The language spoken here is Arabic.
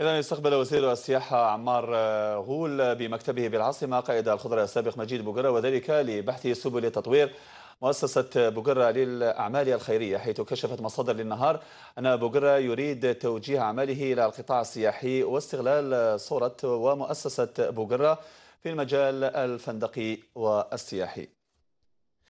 إذا استقبل وزير السياحة عمار آه، غول بمكتبه بالعاصمة قائد الخضرة السابق مجيد بوغرة وذلك لبحث سبل تطوير مؤسسة بوغرة للأعمال الخيرية حيث كشفت مصادر للنهار أن بوغرة يريد توجيه أعماله إلى القطاع السياحي واستغلال صورة ومؤسسة بوغرة في المجال الفندقي والسياحي